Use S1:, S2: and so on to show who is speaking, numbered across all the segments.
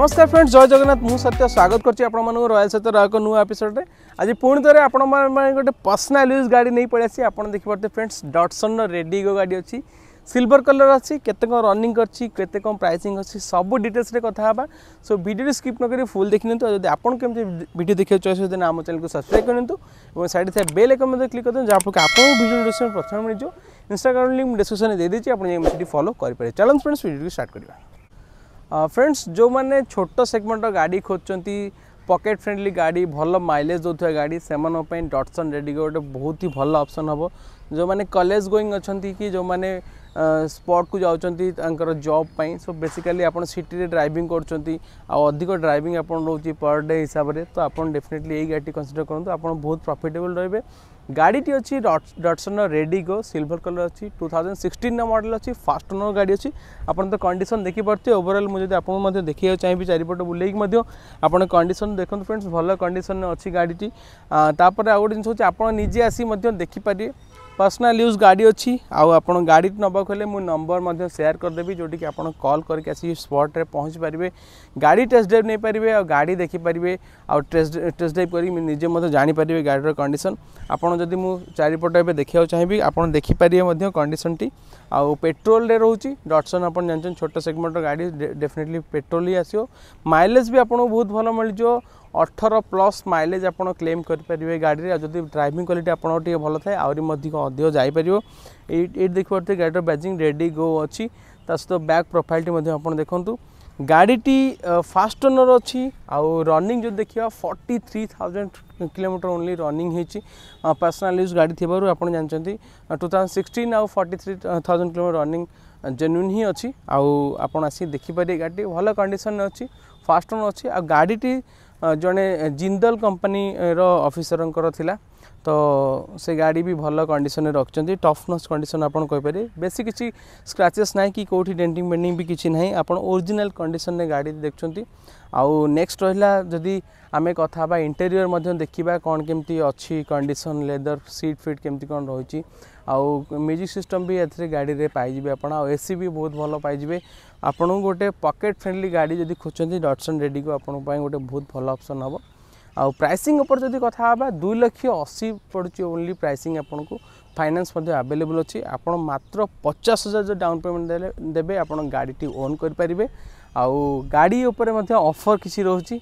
S1: নমস্কার ফ্রেন্ডস জয় জগন্নাথ মু সত্য স্বাগত করছি আপনার রয়াল সত্য রয়ক নূ এপিসোডে আজ পুঁথ আপনার গোটে পর্সনাল ইউজ গাড়ি নিয়ে পড়ে আসি আপনার দেখিপারে ফ্রেন্ডস ডটসন রেডিগো গাড়ি অছি সিলভর কলর আছে কেতে কম রনিং করছি কেতে কম প্রাইসিং আছে সবু ডিটেলসরে কথা হবা সো ভিডিওটি স্কিপ নকরি ফুল দেখি নিতু যদি আপনার কেমতি ভিডিও দেখে চয়েস হয়ে আমার চ্যানেলকে সবসক্রাইব করে নিতু এবং সাইডে থাকা বেল আইকন মধ্যে ক্লিক করতে যাফলে আপনার ভিডিও নোটিফিকেশন প্রথমে মিলিযোগ ইনস্টাগ্রাম লিঙ্ক ডিসক্রিপশনে দিয়ে দিয়েছি আপনি সেটি ফলো করে চলুন ফ্রেন্ডস ভিডিওটি স্টার্ট করা फ्रेंड्स जो मैंने छोट सेगमेंट गाड़ी खोजुँच पकेट फ्रेंडली गाड़ी भल माइलेज दे गाड़ी से डटसन रेडिको गोटे बहुत ही भल अप्सन हम जो मैंने कलेज गोईंग अच्छा कि जो मैंने स्पट को जाकर जब सो बेसिकाली आप सिटी ड्राइविंग करधिक ड्राइविंग आप पर डे हिसाब से तो आप डेफिनेटली यही गाड़ी कनसीडर करूँ आप बहुत प्रफिटेबल रे गाड़ी अच्छी डटसन रेडिगो सिल्भर कलर अच्छी टू थाउजेंड सिक्सटीन मॉडल अच्छी फास्ट ओनर गाड़ी अच्छी आप तो कंडीशन देखिपे ओवरअल मुझे आप देखा चाहिए चारिपट बुले आप कंडीशन देखते फ्रेंड्स भल कंडीशन अच्छी गाड़ी तापर आ गोटे जिन हूँ निजे आसी देखिपारे पर्सनाल यूज गाड़ी अच्छी आपड़ गाड़ी नवाक मुझे नंबर सेयार करदेवी जोटी आप कल करके आसिक स्पट्रे पहुँच पारे गाड़ी टेस्ट ड्राइव नहीं पारे आ गाड़ी देखिपारे आउ टेस्ट टेस्ट ड्राइव करजे जापर गाड़ी कंडीशन आपड़ जदि मुझे चारिपट ए देखा चाहिए आप देखिपारे कंडीशन टी आउ पेट्रोल रोच डटसन आप जानते छोट सेगमेंट गाड़ी डेफिनेटली पेट्रोल ही आसो माइलेज भी आपको बहुत भल मिल ଅଠର ପ୍ଲସ୍ ମାଇଲେଜ୍ ଆପଣ କ୍ଲେମ୍ କରିପାରିବେ ଗାଡ଼ିରେ ଆଉ ଯଦି ଡ୍ରାଇଭିଂ କ୍ୱାଲିଟି ଆପଣଙ୍କର ଟିକେ ଭଲ ଥାଏ ଆହୁରି ମଧ୍ୟ ଅଧିକ ଯାଇପାରିବ ଏଇଟ୍ ଏଇଟ୍ ଦେଖିପାରୁଥିବେ ଗାଡ଼ିର ବ୍ୟାଜିଂ ରେଡ଼ି ଗୋ ଅଛି ତା ସହିତ ବ୍ୟାକ୍ ପ୍ରୋଫାଇଲ୍ଟି ମଧ୍ୟ ଆପଣ ଦେଖନ୍ତୁ ଗାଡ଼ିଟି ଫାଷ୍ଟ ଟର୍ଣ୍ଣର ଅଛି ଆଉ ରନିଂ ଯଦି ଦେଖିବା forty three thousand kilometre only running ହେଇଛି ପର୍ସନାଲ ୟୁଜ୍ ଗାଡ଼ି ଥିବାରୁ ଆପଣ ଜାଣିଛନ୍ତି ଟୁ ଥାଉଜେଣ୍ଡ ସିକ୍ସଟିନ୍ ଆଉ forty three thousand kilometre running genuine ହିଁ ଅଛି ଆଉ ଆପଣ ଆସି ଦେଖିପାରିବେ ଗାଡ଼ିଟି ଭଲ କଣ୍ଡିସନରେ ଅଛି ଫାଷ୍ଟ ଟର୍ଣ୍ଣର ଅଛି ଆଉ ଗାଡ଼ିଟି ଜଣେ ଜିନ୍ଦଲ କମ୍ପାନୀର ଅଫିସରଙ୍କର ଥିଲା ତ ସେ ଗାଡ଼ି ବି ଭଲ କଣ୍ଡିସନରେ ରଖିଛନ୍ତି ଟଫ୍ନସ୍ କଣ୍ଡିସନ୍ ଆପଣ କହିପାରିବେ ବେଶୀ କିଛି ସ୍କ୍ରାଚେସ୍ ନାହିଁ କି କେଉଁଠି ଡେଣ୍ଟିଂ ବେଣ୍ଡିଂ ବି କିଛି ନାହିଁ ଆପଣ ଓରିଜିନାଲ୍ କଣ୍ଡିସନରେ ଗାଡ଼ି ଦେଖୁଛନ୍ତି ଆଉ ନେକ୍ସଟ ରହିଲା ଯଦି ଆମେ କଥା ହେବା ଇଣ୍ଟେରିୟର ମଧ୍ୟ ଦେଖିବା କ'ଣ କେମିତି ଅଛି କଣ୍ଡିସନ୍ ଲେଦର ସିଟ୍ ଫିଟ୍ କେମିତି କ'ଣ ରହିଛି ଆଉ ମ୍ୟୁଜିକ୍ ସିଷ୍ଟମ୍ ବି ଏଥିରେ ଗାଡ଼ିରେ ପାଇଯିବେ ଆପଣ ଆଉ ଏସି ବି ବହୁତ ଭଲ ପାଇଯିବେ ଆପଣଙ୍କୁ ଗୋଟେ ପକେଟ୍ ଫ୍ରେଣ୍ଡଲି ଗାଡ଼ି ଯଦି ଖୋଜୁଛନ୍ତି ଡଟସନ୍ ରେଡ଼ିକୁ ଆପଣଙ୍କ ପାଇଁ ଗୋଟେ ବହୁତ ଭଲ ଅପସନ୍ ହେବ ଆଉ ପ୍ରାଇସିଂ ଉପରେ ଯଦି କଥା ହେବା ଦୁଇ ଲକ୍ଷ ଅଶୀ ପଡ଼ୁଛି ଓନ୍ଲି ପ୍ରାଇସିଂ ଆପଣଙ୍କୁ ଫାଇନାନ୍ସ ମଧ୍ୟ ଆଭେଲେବୁଲ୍ ଅଛି ଆପଣ ମାତ୍ର ପଚାଶ ହଜାର ଯେଉଁ ଡାଉନ୍ ପେମେଣ୍ଟ ଦେଲେ ଦେବେ ଆପଣ ଗାଡ଼ିଟି ଓନ୍ କରିପାରିବେ ଆଉ ଗାଡ଼ି ଉପରେ ମଧ୍ୟ ଅଫର୍ କିଛି ରହୁଛି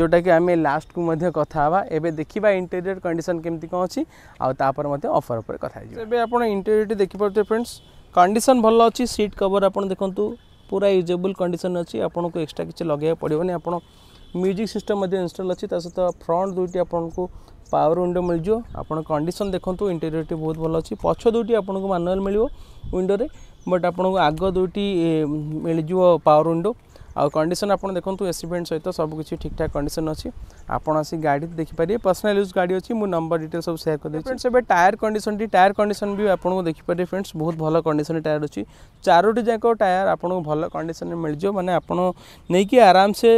S1: ଯେଉଁଟାକି ଆମେ ଲାଷ୍ଟକୁ ମଧ୍ୟ କଥା ହେବା ଏବେ ଦେଖିବା ଇଣ୍ଟେରିୟର କଣ୍ଡିସନ୍ କେମିତି କ'ଣ ଅଛି ଆଉ ତାପରେ ମଧ୍ୟ ଅଫର୍ ଉପରେ କଥା ହେଇଯିବା ଏବେ ଆପଣ ଇଣ୍ଟେରିୟରଟି ଦେଖିପାରୁଥିବେ ଫ୍ରେଣ୍ଡସ୍ କଣ୍ଡିସନ୍ ଭଲ ଅଛି ସିଟ୍ କଭର୍ ଆପଣ ଦେଖନ୍ତୁ ପୁରା ୟୁଜେବୁଲ୍ କଣ୍ଡିସନ୍ ଅଛି ଆପଣଙ୍କୁ ଏକ୍ସଟ୍ରା କିଛି ଲଗାଇବାକୁ ପଡ଼ିବନି ଆପଣ ମ୍ୟୁଜିକ୍ ସିଷ୍ଟମ୍ ମଧ୍ୟ ଇନଷ୍ଟଲ୍ ଅଛି ତା ସହିତ ଫ୍ରଣ୍ଟ ଦୁଇଟି ଆପଣଙ୍କୁ ପାୱାର ୱିଣ୍ଡୋ ମିଳିଯିବ ଆପଣ କଣ୍ଡିସନ୍ ଦେଖନ୍ତୁ ଇଣ୍ଟେରିୟରଟି ବହୁତ ଭଲ ଅଛି ପଛ ଦୁଇଟି ଆପଣଙ୍କୁ ମାନୁଆଲ୍ ମିଳିବ ୱିଣ୍ଡୋରେ ବଟ୍ ଆପଣଙ୍କୁ ଆଗ ଦୁଇଟି ମିଳିଯିବ ପାୱାର ୱିଣ୍ଡୋ ଆଉ କଣ୍ଡିସନ୍ ଆପଣ ଦେଖନ୍ତୁ ଏସି ଭେଣ୍ଟ ସହିତ ସବୁକିଛି ଠିକ୍ଠାକ୍ କଣ୍ଡିସନ୍ ଅଛି ଆପଣ ଆସି ଗାଡ଼ି ଦେଖିପାରିବେ ପର୍ସନାଲ୍ ୟୁଜ୍ ଗାଡ଼ି ଅଛି ମୁଁ ନମ୍ବର ଡିଟେଲ୍ ସବୁ ସେୟାର କରିଦେବି ଫ୍ରେଣ୍ଡସ୍ ଏବେ ଟାୟାର କଣ୍ଡିସନ୍ଟି ଟାୟାର କଣ୍ଡିସନ୍ ବି ଆପଣଙ୍କୁ ଦେଖିପାରିବେ ଫ୍ରେଣ୍ଡସ୍ ବହୁତ ଭଲ କଣ୍ଡିସନ୍ ଟାୟାର ଅଛି ଚାରୋଟି ଯାକ ଟାୟାର ଆପଣଙ୍କୁ ଭଲ କଣ୍ଡିସନ୍ରେ ମିଳିଯିବ ମାନେ ଆପଣ ନେଇକି ଆରାମସେ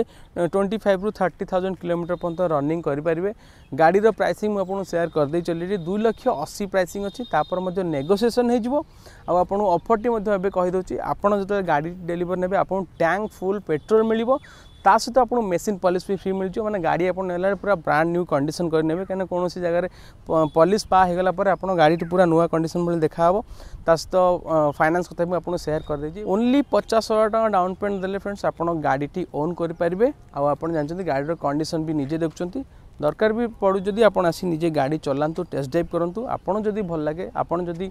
S1: ଟ୍ୱେଣ୍ଟି ଫାଇଭ୍ରୁ ଥାର୍ଟି ଥାଉଜେଣ୍ଡ କିଲୋମିଟର ପର୍ଯ୍ୟନ୍ତ ରନିଂ କରିପାରିବେ ଗାଡ଼ିର ପ୍ରାଇସିଂ ମୁଁ ଆପଣଙ୍କୁ ସେୟାର କରିଦେଇ ଚାଲିଛି ଦୁଇ ଲକ୍ଷ ଅଶୀ ପ୍ରାଇସିଂ ଅଛି ତାପରେ ମଧ୍ୟ ନେଗୋସିଏସନ୍ ହୋଇଯିବ ଆଉ ଆପଣଙ୍କୁ ଅଫର୍ଟି ମଧ୍ୟ ଏବେ କହିଦେଉଛି ଆପଣ ଯେତେବେଳେ ଗାଡ଼ି ଡେଲିଭରି ନେବେ ଆପଣଙ୍କୁ ଟ୍ୟାଙ୍କ ଫୁଲ୍ পেট্রোল মিলব তা সহ আপনার মেসিন পলিশ বি ফ্রি মিলছে মানে গাড়ি আপনার নেলা পুরা ব্রান্ড নিউ কন্ডিশন করে নেবে কেন কোণী জায়গায় পলিশ পা হয়ে গলা পরে আপনার গাড়িটি পুরা নূয়া কন্ডিশন ভালো দেখা হব তা সহ ফাইনান্স কথা মু আপনার সেয়ার করেদেছি ওনলি পচাশ হাজার টাকা ডাউন পেমেন্ট দেলে ফ্রেন্ডস আপনার গাড়িটি ওন করে পারবে আপনার জানি গাড়ির কন্ডিশন বি নিজে দেখুম দরকার বি পড়ু যদি আপনার আসি নিজে গাড়ি চলাতু টেস্ট ড্রাইভ করতু আপনার যদি ভাল লাগে আপনার যদি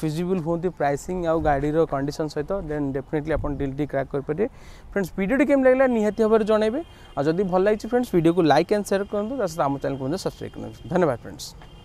S1: ফিজিবল হুম প্রাইসিং আউ গাড়ির কন্ডিশন সহ দেন ডেফিনেটলি আপনার ডিলটি ক্র্যাক করে ফ্রেন্ডস ভিডিওটি কেমন লাগলা নিহতি ভাবে জনাইবে আর যদি ভাল লাগছে ফ্রেন্ডস ভিডিওকে লাইক এন্ড সেয়ার করতু তা সহ আমার চ্যানেলকে সবসক্রাইব করুন ধন্যবাদ ফ্রেন্ডস